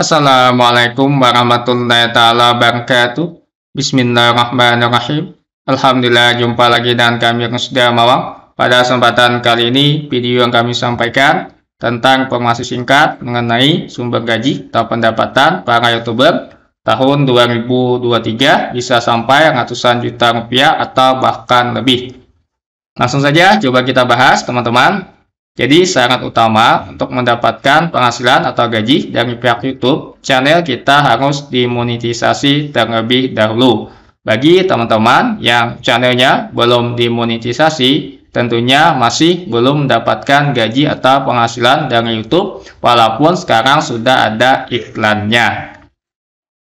Assalamualaikum warahmatullahi taala wabarakatuh. Bismillahirrahmanirrahim. Alhamdulillah jumpa lagi dengan kami yang sudah Mawang. Pada kesempatan kali ini video yang kami sampaikan tentang informasi singkat mengenai sumber gaji atau pendapatan para youtuber tahun 2023 bisa sampai ratusan juta rupiah atau bahkan lebih. Langsung saja coba kita bahas teman-teman jadi sangat utama untuk mendapatkan penghasilan atau gaji dari pihak YouTube, channel kita harus dimonetisasi terlebih dahulu. Bagi teman-teman yang channelnya belum dimonetisasi, tentunya masih belum mendapatkan gaji atau penghasilan dari YouTube, walaupun sekarang sudah ada iklannya.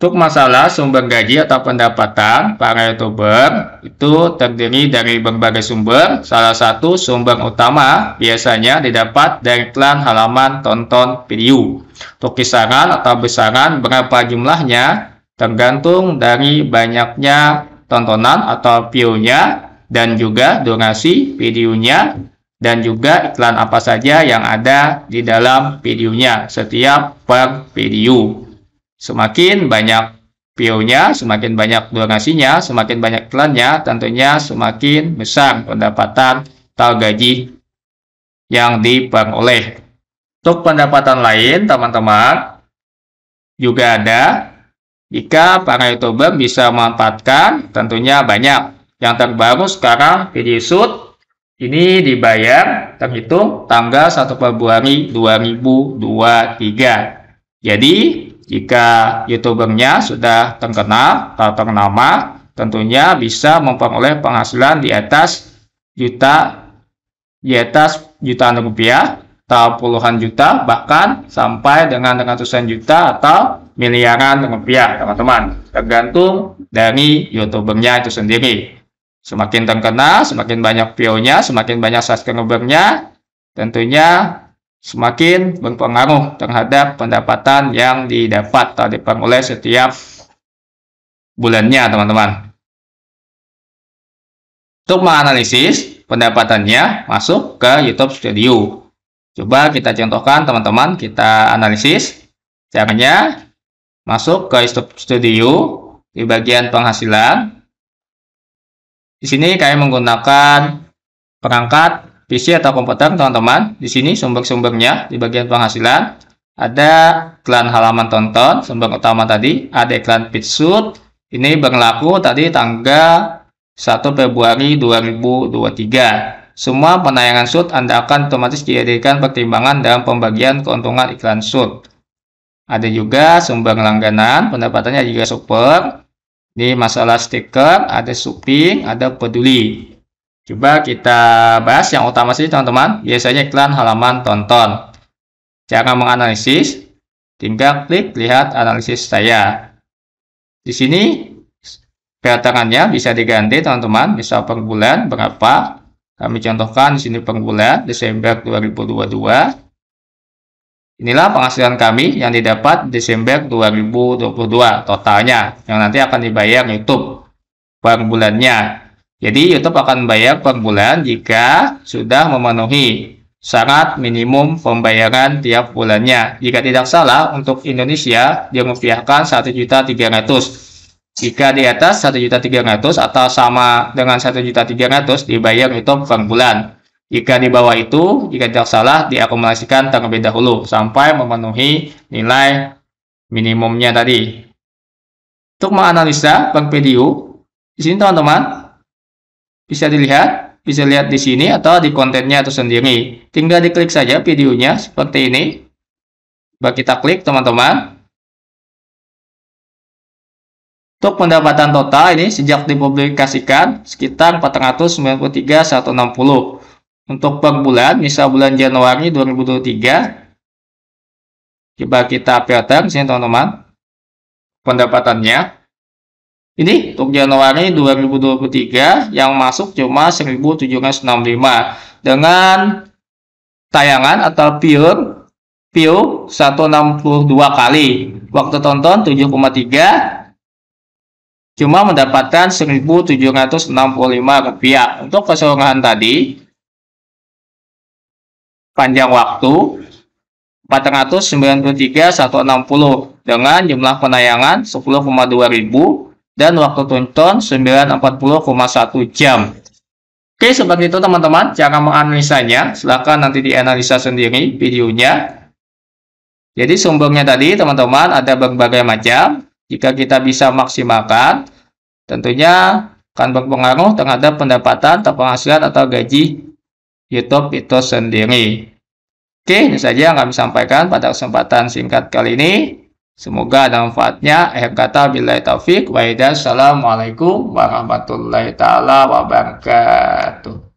Untuk masalah sumber gaji atau pendapatan, para youtuber itu terdiri dari berbagai sumber. Salah satu sumber utama biasanya didapat dari iklan halaman tonton video. Untuk kisaran atau besaran berapa jumlahnya tergantung dari banyaknya tontonan atau view-nya dan juga donasi videonya dan juga iklan apa saja yang ada di dalam videonya setiap per video. Semakin banyak PO-nya, semakin banyak donasinya, semakin banyak iklannya, tentunya semakin besar pendapatan atau gaji yang diperoleh. Untuk pendapatan lain, teman-teman, juga ada. Jika para YouTuber bisa memanfaatkan, tentunya banyak. Yang terbaru sekarang, video shoot ini dibayar terhitung tanggal 1 Februari 2023. Jadi, jika youtubernya sudah terkenal atau ternama, tentunya bisa memperoleh penghasilan di atas juta di atas jutaan rupiah atau puluhan juta bahkan sampai dengan ratusan juta atau miliaran rupiah teman-teman tergantung dari youtubernya itu sendiri semakin terkenal semakin banyak view-nya semakin banyak subscribernya tentunya semakin berpengaruh terhadap pendapatan yang didapat atau diperoleh setiap bulannya, teman-teman. Untuk menganalisis pendapatannya masuk ke YouTube Studio. Coba kita contohkan teman-teman, kita analisis. Caranya masuk ke YouTube Studio di bagian penghasilan. Di sini kami menggunakan perangkat PC atau komputer teman-teman. Di sini sumber-sumbernya di bagian penghasilan ada iklan halaman tonton sumber utama tadi, ada iklan Pitsut. Ini berlaku tadi tanggal 1 Februari 2023. Semua penayangan shoot Anda akan otomatis dijadikan pertimbangan dalam pembagian keuntungan iklan shoot. Ada juga sumber langganan, pendapatannya juga super. Ini masalah stiker, ada shopping, ada peduli. Coba kita bahas yang utama sih teman-teman. Biasanya iklan halaman tonton. Saya akan menganalisis, tinggal klik lihat analisis saya. Di sini kedatangannya bisa diganti teman-teman, bisa per bulan berapa. Kami contohkan di sini per bulan Desember 2022. Inilah penghasilan kami yang didapat Desember 2022 totalnya yang nanti akan dibayar YouTube per bulannya jadi YouTube akan bayar per bulan jika sudah memenuhi syarat minimum pembayaran tiap bulannya. Jika tidak salah, untuk Indonesia dirupiahkan 1.300. Jika di atas 1.300 atau sama dengan 1.300 dibayar YouTube per bulan. Jika di bawah itu, jika tidak salah, diakumulasikan terlebih dahulu sampai memenuhi nilai minimumnya tadi. Untuk menganalisa per video, di sini teman-teman, bisa dilihat, bisa lihat di sini atau di kontennya atau sendiri. Tinggal diklik saja videonya seperti ini. Coba kita klik teman-teman. Untuk pendapatan total ini sejak dipublikasikan sekitar 493.160. Untuk per bulan, misal bulan Januari 2023, coba kita filter sini teman-teman pendapatannya. Ini untuk Januari 2023 yang masuk cuma 1765 dengan tayangan atau pure view 162 kali. Waktu tonton 7,3 cuma mendapatkan 1765 rupiah. Untuk keseluruhan tadi panjang waktu 493 160 dengan jumlah penayangan 10,2 ribu dan waktu tonton 9.40,1 jam. Oke, seperti itu teman-teman. Cara menganalisanya, silahkan nanti dianalisa sendiri videonya. Jadi sumbernya tadi teman-teman ada berbagai macam. Jika kita bisa maksimalkan, tentunya akan berpengaruh terhadap pendapatan atau penghasilan atau gaji YouTube itu sendiri. Oke, ini saja yang kami sampaikan pada kesempatan singkat kali ini. Semoga ada manfaatnya. Akhir kata bila taufik. Wa'idha. Assalamualaikum warahmatullahi taala wabarakatuh.